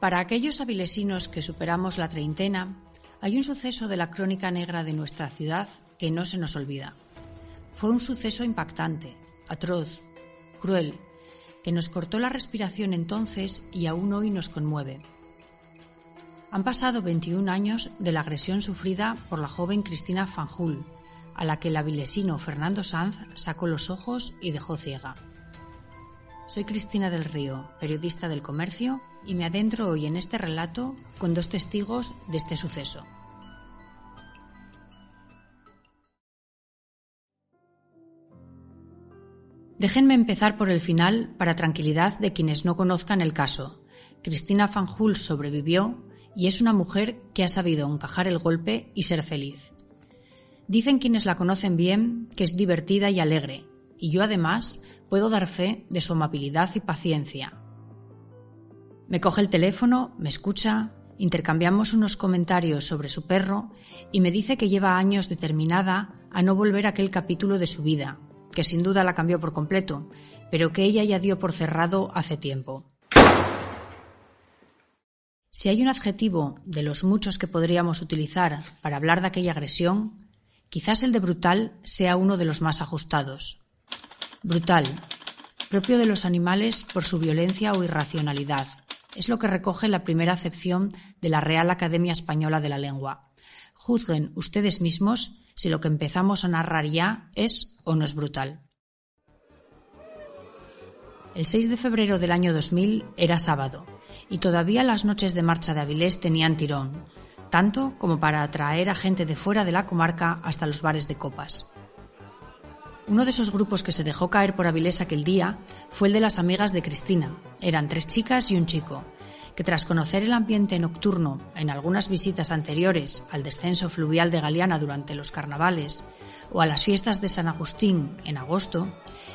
Para aquellos avilesinos que superamos la treintena, hay un suceso de la crónica negra de nuestra ciudad que no se nos olvida. Fue un suceso impactante, atroz, cruel, que nos cortó la respiración entonces y aún hoy nos conmueve. Han pasado 21 años de la agresión sufrida por la joven Cristina Fanjul, a la que el avilesino Fernando Sanz sacó los ojos y dejó ciega. Soy Cristina del Río, periodista del comercio, y me adentro hoy en este relato con dos testigos de este suceso. Déjenme empezar por el final para tranquilidad de quienes no conozcan el caso. Cristina Fanjul sobrevivió y es una mujer que ha sabido encajar el golpe y ser feliz. Dicen quienes la conocen bien que es divertida y alegre, y yo además puedo dar fe de su amabilidad y paciencia. Me coge el teléfono, me escucha, intercambiamos unos comentarios sobre su perro y me dice que lleva años determinada a no volver a aquel capítulo de su vida, que sin duda la cambió por completo, pero que ella ya dio por cerrado hace tiempo. Si hay un adjetivo de los muchos que podríamos utilizar para hablar de aquella agresión, quizás el de brutal sea uno de los más ajustados. Brutal, propio de los animales por su violencia o irracionalidad. Es lo que recoge la primera acepción de la Real Academia Española de la Lengua. Juzguen ustedes mismos si lo que empezamos a narrar ya es o no es brutal. El 6 de febrero del año 2000 era sábado y todavía las noches de marcha de Avilés tenían tirón, tanto como para atraer a gente de fuera de la comarca hasta los bares de copas. Uno de esos grupos que se dejó caer por Avilés aquel día fue el de las amigas de Cristina. Eran tres chicas y un chico, que tras conocer el ambiente nocturno en algunas visitas anteriores al descenso fluvial de Galeana durante los carnavales o a las fiestas de San Agustín en agosto,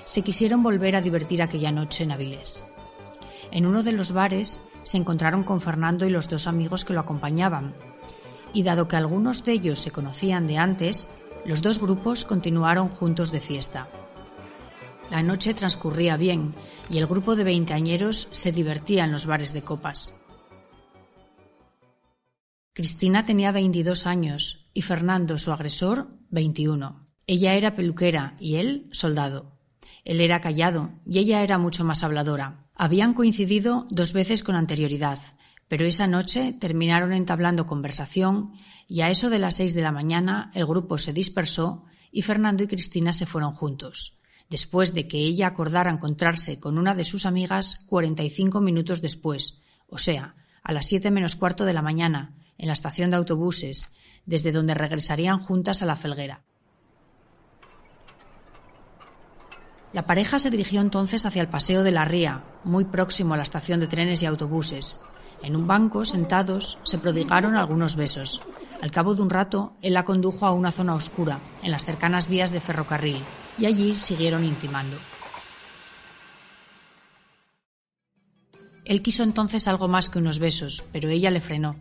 se quisieron volver a divertir aquella noche en Avilés. En uno de los bares se encontraron con Fernando y los dos amigos que lo acompañaban, y dado que algunos de ellos se conocían de antes, los dos grupos continuaron juntos de fiesta. La noche transcurría bien y el grupo de veinteañeros se divertía en los bares de copas. Cristina tenía 22 años y Fernando, su agresor, 21. Ella era peluquera y él soldado. Él era callado y ella era mucho más habladora. Habían coincidido dos veces con anterioridad, pero esa noche terminaron entablando conversación y a eso de las seis de la mañana el grupo se dispersó y Fernando y Cristina se fueron juntos, después de que ella acordara encontrarse con una de sus amigas 45 minutos después, o sea, a las siete menos cuarto de la mañana, en la estación de autobuses, desde donde regresarían juntas a la felguera. La pareja se dirigió entonces hacia el Paseo de la Ría, muy próximo a la estación de trenes y autobuses, en un banco, sentados, se prodigaron algunos besos. Al cabo de un rato, él la condujo a una zona oscura, en las cercanas vías de ferrocarril, y allí siguieron intimando. Él quiso entonces algo más que unos besos, pero ella le frenó.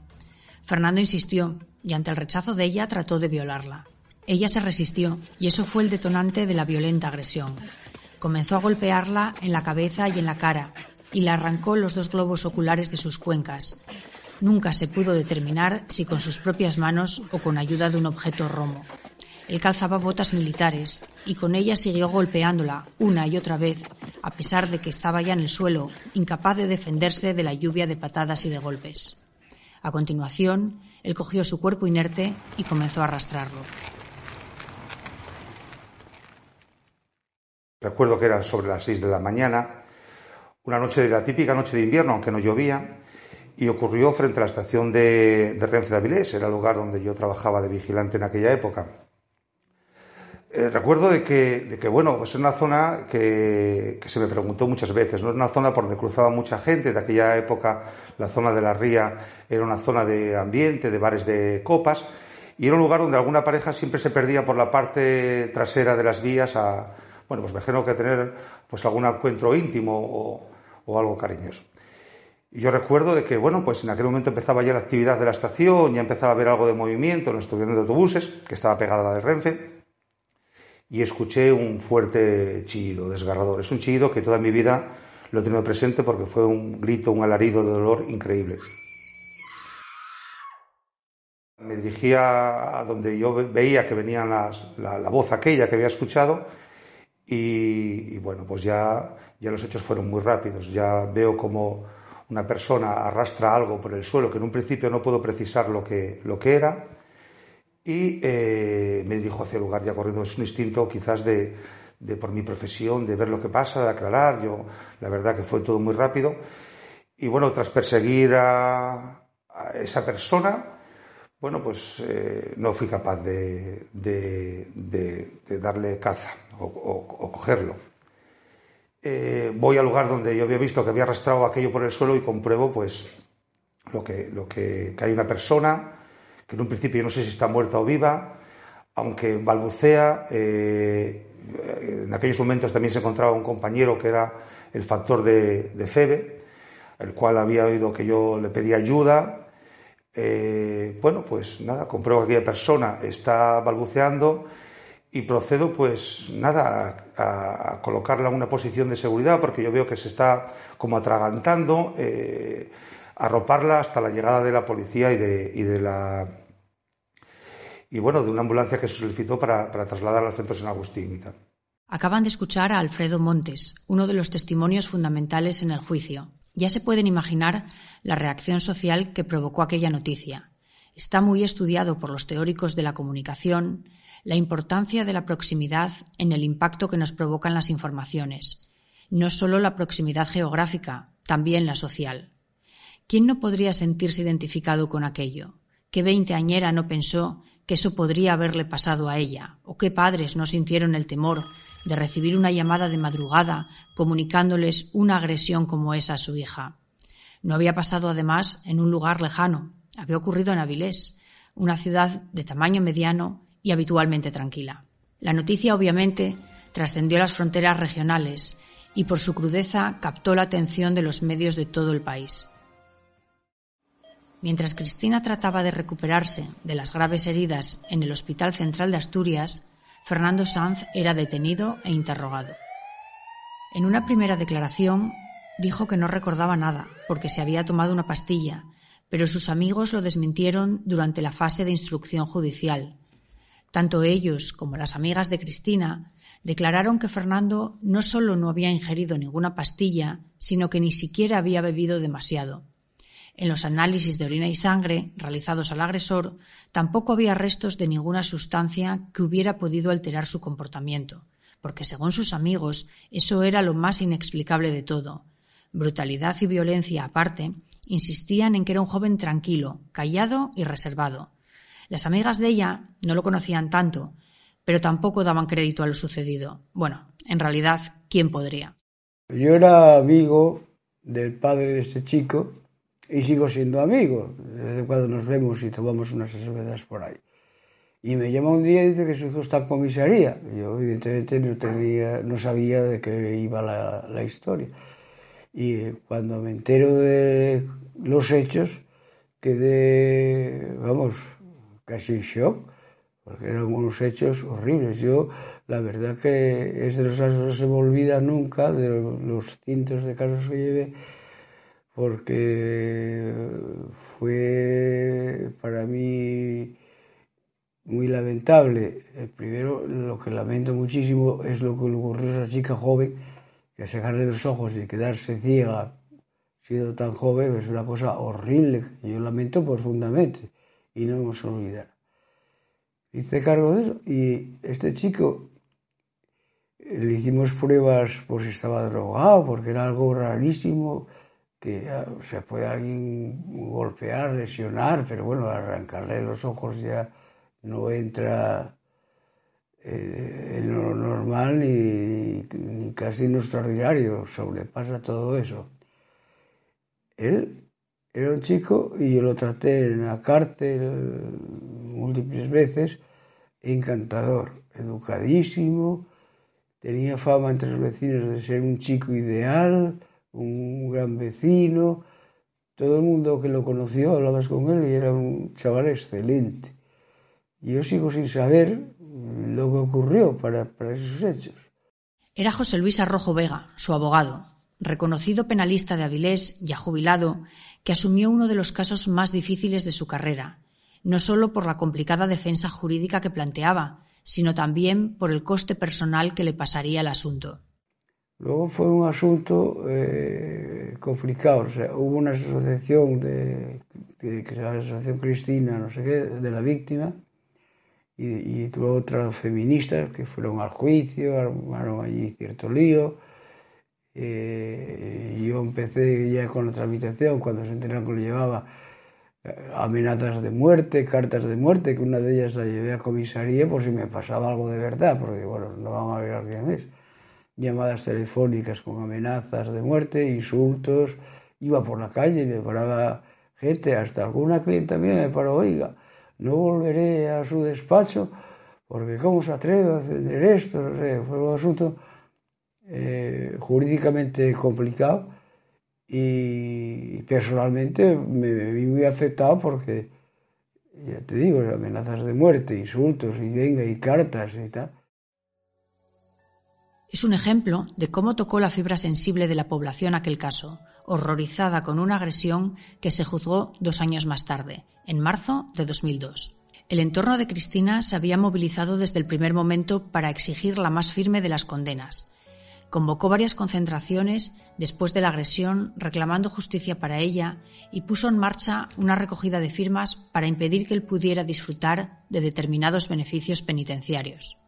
Fernando insistió, y ante el rechazo de ella trató de violarla. Ella se resistió, y eso fue el detonante de la violenta agresión. Comenzó a golpearla en la cabeza y en la cara, y le arrancó los dos globos oculares de sus cuencas. Nunca se pudo determinar si con sus propias manos o con ayuda de un objeto romo. Él calzaba botas militares y con ellas siguió golpeándola una y otra vez, a pesar de que estaba ya en el suelo, incapaz de defenderse de la lluvia de patadas y de golpes. A continuación, él cogió su cuerpo inerte y comenzó a arrastrarlo. Recuerdo que eran sobre las seis de la mañana, una noche de la típica noche de invierno, aunque no llovía, y ocurrió frente a la estación de, de Renfe de Avilés, era el lugar donde yo trabajaba de vigilante en aquella época. Eh, recuerdo de que, que, bueno, pues es una zona que, se me preguntó muchas veces, ¿no? Era una zona por donde cruzaba mucha gente, de aquella época la zona de la ría era una zona de ambiente, de bares de copas, y era un lugar donde alguna pareja siempre se perdía por la parte trasera de las vías a, bueno, pues me que tener pues algún encuentro íntimo o, o algo cariñoso. yo recuerdo de que, bueno, pues en aquel momento empezaba ya la actividad de la estación, ya empezaba a haber algo de movimiento en la estación de autobuses, que estaba pegada a la de Renfe, y escuché un fuerte chillido desgarrador. Es un chillido que toda mi vida lo he tenido presente porque fue un grito, un alarido de dolor increíble. Me dirigía a donde yo veía que venía la, voz aquella que había escuchado y, y bueno, pues ya ya los hechos fueron muy rápidos. Ya veo como una persona arrastra algo por el suelo que en un principio no puedo precisar lo que, lo que era y eh, me dirijo hacia el lugar ya corriendo. Es un instinto quizás de, por mi profesión, de ver lo que pasa, de aclarar. Yo, la verdad que fue todo muy rápido. Y bueno, tras perseguir a, esa persona, bueno, pues eh, no fui capaz de, de, darle caza o cogerlo. Eh, voy al lugar donde yo había visto que había arrastrado aquello por el suelo y compruebo pues lo que, lo que, hay una persona, que en un principio yo no sé si está muerta o viva, aunque balbucea, eh, en aquellos momentos también se encontraba un compañero que era el factor de, de Cebe, el cual había oído que yo le pedía ayuda. Eh, bueno, pues nada, compruebo que aquella persona está balbuceando y procedo pues nada a, colocarla en una posición de seguridad porque yo veo que se está como atragantando, eh, arroparla hasta la llegada de la policía y de, de la y bueno de una ambulancia que se solicitó para, para trasladarla al centro San Agustín y tal. Acaban de escuchar a Alfredo Montes, uno de los testimonios fundamentales en el juicio. Ya se pueden imaginar la reacción social que provocó aquella noticia. Está muy estudiado por los teóricos de la comunicación, la importancia de la proximidad en el impacto que nos provocan las informaciones, no solo la proximidad geográfica, también la social. ¿Quién no podría sentirse identificado con aquello? ¿Qué veinteañera no pensó que eso podría haberle pasado a ella? ¿O qué padres no sintieron el temor de recibir una llamada de madrugada comunicándoles una agresión como esa a su hija? No había pasado además en un lugar lejano, había ocurrido en Avilés, una ciudad de tamaño mediano y habitualmente tranquila. La noticia, obviamente, trascendió las fronteras regionales y por su crudeza captó la atención de los medios de todo el país. Mientras Cristina trataba de recuperarse de las graves heridas en el Hospital Central de Asturias, Fernando Sanz era detenido e interrogado. En una primera declaración dijo que no recordaba nada porque se había tomado una pastilla, pero sus amigos lo desmintieron durante la fase de instrucción judicial tanto ellos como las amigas de Cristina declararon que Fernando no solo no había ingerido ninguna pastilla, sino que ni siquiera había bebido demasiado. En los análisis de orina y sangre realizados al agresor, tampoco había restos de ninguna sustancia que hubiera podido alterar su comportamiento, porque según sus amigos eso era lo más inexplicable de todo. Brutalidad y violencia aparte, insistían en que era un joven tranquilo, callado y reservado, las amigas de ella no lo conocían tanto, pero tampoco daban crédito a lo sucedido. Bueno, en realidad, ¿quién podría? Yo era amigo del padre de este chico y sigo siendo amigo. Desde cuando nos vemos y tomamos unas cervezas por ahí. Y me llama un día y dice que su hijo está en comisaría. Yo, evidentemente, no, tenía, no sabía de qué iba la, la historia. Y cuando me entero de los hechos, quedé, vamos, casi en shock, porque eran unos hechos horribles. Yo, la verdad que es de los casos no se me olvida nunca, de los cientos de casos que lleve, porque fue para mí muy lamentable. El eh, primero, lo que lamento muchísimo es lo que le ocurrió a esa chica joven, que sacarle los ojos y quedarse ciega siendo tan joven, es una cosa horrible yo lamento profundamente y no vamos a olvidar. Hice cargo de eso y este chico le hicimos pruebas por si estaba drogado, porque era algo rarísimo, que ah, se puede alguien golpear, lesionar, pero bueno, arrancarle los ojos ya no entra eh, en lo normal ni, casi en nuestro ordinario. sobrepasa todo eso. Él era un chico y yo lo traté en la cárcel múltiples veces, encantador, educadísimo, tenía fama entre los vecinos de ser un chico ideal, un gran vecino, todo el mundo que lo conoció hablabas con él y era un chaval excelente. Yo sigo sin saber lo que ocurrió para, para esos hechos. Era José Luis Arrojo Vega, su abogado, reconocido penalista de Avilés, ya jubilado, que asumió uno de los casos más difíciles de su carrera, no solo por la complicada defensa jurídica que planteaba, sino también por el coste personal que le pasaría el asunto. Luego fue un asunto eh, complicado. hubo una asociación, de, que se llama Asociación Cristina, no sé qué, de la víctima, y tuvo otras feministas que fueron al juicio, armaron allí cierto lío. Eh, yo empecé ya con la tramitación, cuando se enteraron que lo llevaba, eh, amenazas de muerte, cartas de muerte, que una de ellas la llevé a comisaría por si me pasaba algo de verdad, porque bueno, no vamos a ver a quién es. Llamadas telefónicas con amenazas de muerte, insultos, iba por la calle y me paraba gente, hasta alguna clienta mía me paró, oiga, no volveré a su despacho porque cómo se atreve a hacer esto, fue un asunto eh, jurídicamente complicado y personalmente me vi muy afectado porque, ya te digo, amenazas de muerte, insultos y cartas y tal. Es un ejemplo de cómo tocó la fibra sensible de la población aquel caso, horrorizada con una agresión que se juzgó dos años más tarde, en marzo de 2002. El entorno de Cristina se había movilizado desde el primer momento para exigir la más firme de las condenas, convocó varias concentraciones después de la agresión reclamando justicia para ella y puso en marcha una recogida de firmas para impedir que él pudiera disfrutar de determinados beneficios penitenciarios.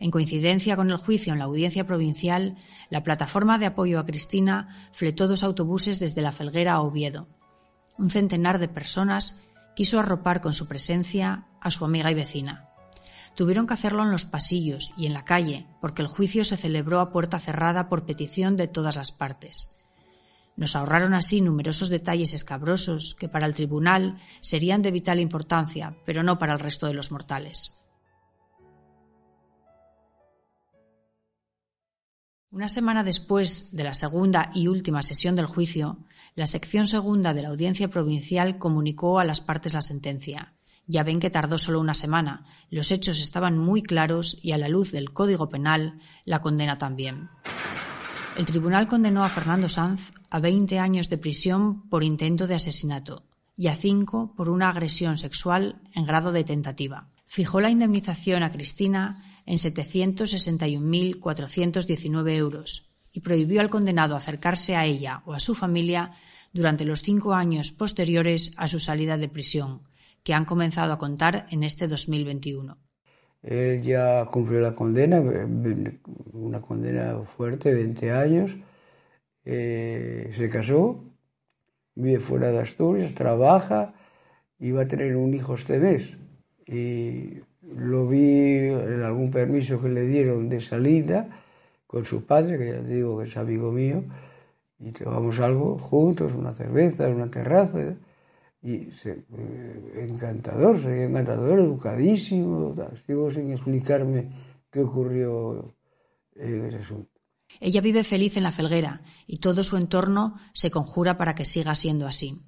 En coincidencia con el juicio en la audiencia provincial, la plataforma de apoyo a Cristina fletó dos autobuses desde la Felguera a Oviedo. Un centenar de personas quiso arropar con su presencia a su amiga y vecina tuvieron que hacerlo en los pasillos y en la calle, porque el juicio se celebró a puerta cerrada por petición de todas las partes. Nos ahorraron así numerosos detalles escabrosos que para el tribunal serían de vital importancia, pero no para el resto de los mortales. Una semana después de la segunda y última sesión del juicio, la sección segunda de la Audiencia Provincial comunicó a las partes la sentencia, ya ven que tardó solo una semana. Los hechos estaban muy claros y a la luz del Código Penal, la condena también. El tribunal condenó a Fernando Sanz a 20 años de prisión por intento de asesinato y a 5 por una agresión sexual en grado de tentativa. Fijó la indemnización a Cristina en 761.419 euros y prohibió al condenado acercarse a ella o a su familia durante los cinco años posteriores a su salida de prisión, que han comenzado a contar en este 2021. Él ya cumplió la condena, una condena fuerte, 20 años. Eh, se casó, vive fuera de Asturias, trabaja iba va a tener un hijo este mes. Y lo vi en algún permiso que le dieron de salida con su padre, que ya digo que es amigo mío, y tomamos algo juntos, una cerveza, una terraza, y eh, encantador, sería encantador, educadísimo, sigo sin explicarme qué ocurrió en eh, ese asunto. Ella vive feliz en la felguera y todo su entorno se conjura para que siga siendo así.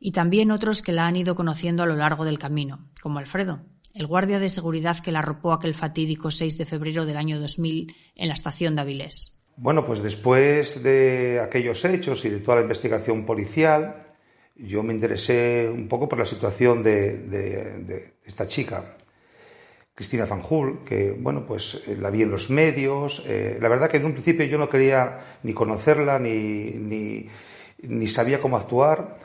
Y también otros que la han ido conociendo a lo largo del camino, como Alfredo, el guardia de seguridad que la arropó aquel fatídico 6 de febrero del año 2000 en la estación de Avilés. Bueno, pues después de aquellos hechos y de toda la investigación policial, yo me interesé un poco por la situación de, esta chica, Cristina Fanjul, que bueno, pues eh, la vi en los medios. Eh, la verdad que en un principio yo no quería ni conocerla ni, ni, sabía cómo actuar.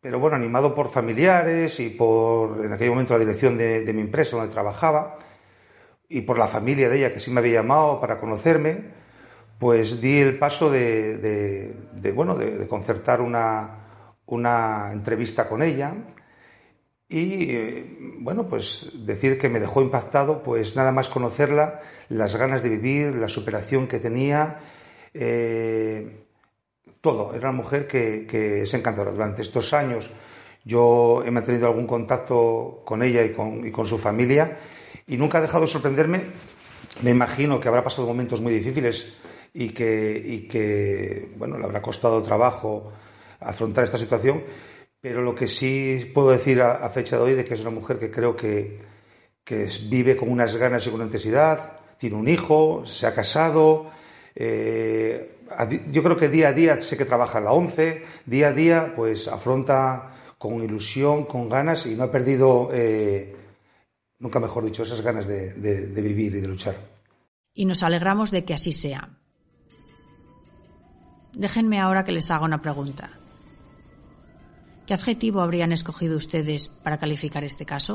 Pero bueno, animado por familiares y por, en aquel momento, la dirección de, mi empresa donde trabajaba y por la familia de ella que sí me había llamado para conocerme, pues di el paso de bueno, de, concertar una, una entrevista con ella y eh, bueno, pues decir que me dejó impactado, pues nada más conocerla, las ganas de vivir, la superación que tenía, eh, todo. Era una mujer que, es encantadora. Durante estos años yo he mantenido algún contacto con ella y con, su familia y nunca ha dejado de sorprenderme. Me imagino que habrá pasado momentos muy difíciles y que, y que bueno, le habrá costado trabajo afrontar esta situación, pero lo que sí puedo decir a, fecha de hoy es que es una mujer que creo que, vive con unas ganas y con una intensidad, tiene un hijo, se ha casado, eh, yo creo que día a día sé que trabaja en la 11, día a día pues afronta con ilusión, con ganas y no ha perdido, eh, nunca mejor dicho, esas ganas de vivir y de luchar. Y nos alegramos de que así sea. Déjenme ahora que les haga una pregunta. ¿Qué adjetivo habrían escogido ustedes para calificar este caso?